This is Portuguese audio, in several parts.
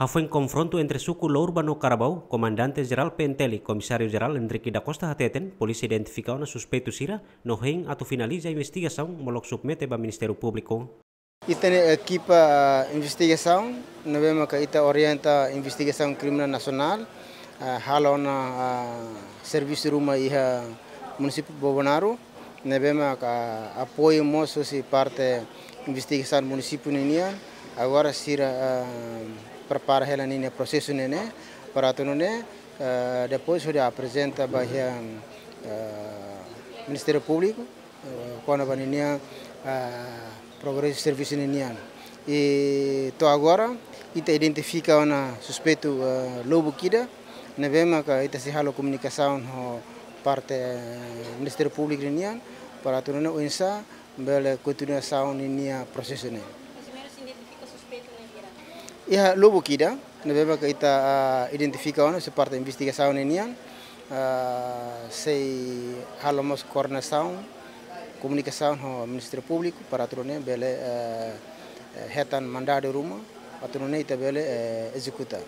Houve em confronto entre Suculo Urbano Carabao, comandante geral Pentel comissário geral Henrique da Costa Hateten, polícia identificou na suspeito Sira, no rein ato finaliza a investigação, moloc submete para o Ministério Público. E tem a equipa de eh, investigação, nós que ita orienta a investigação criminal nacional, halo eh, na eh, serviço ruma e município de Bobonaro, nós vemos que apoio moço se parte investigação município Ninian, agora Sira prepara ela o processo nene, para tudo nene, uh, depois ele apresenta para o Ministério Público, quando a nene progresso de serviço nene. E to agora, ita identifica eh, o suspeito uh, lobo kida, nevema que ita se halo comunicação com parte eh, Ministério Público nene, para tu nene o insa, bela continuação nene processo nene. ya lobo kida na beba ka ita uh, ah, identifica ona se parte investigação nian uh, ah, sei halamos coordenação comunicação ho ministério público para trone bele uh, hetan mandado rumo patrone ita bele uh, executa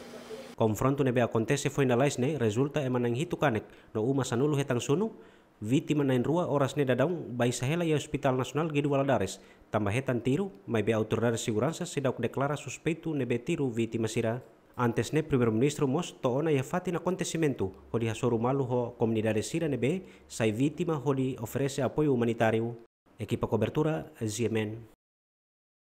Confronto nebe acontece foi na laisne resulta emanang hitukanek no uma sanulu hetang sunu viti manain rua oras ne dadaung bai sahela ya Hospital Nasional Gidu Valadares. Tambah hetan tiru, mai be autoridades segurança sedauk declara suspeitu nebe tiru viti masira. Antes ne primer ministro mos toona ya fatin acontecimento, holi hasoru malu ho comunidade sira nebe, sai vítima holi ofrece apoio humanitario. Equipa cobertura, Ziemen.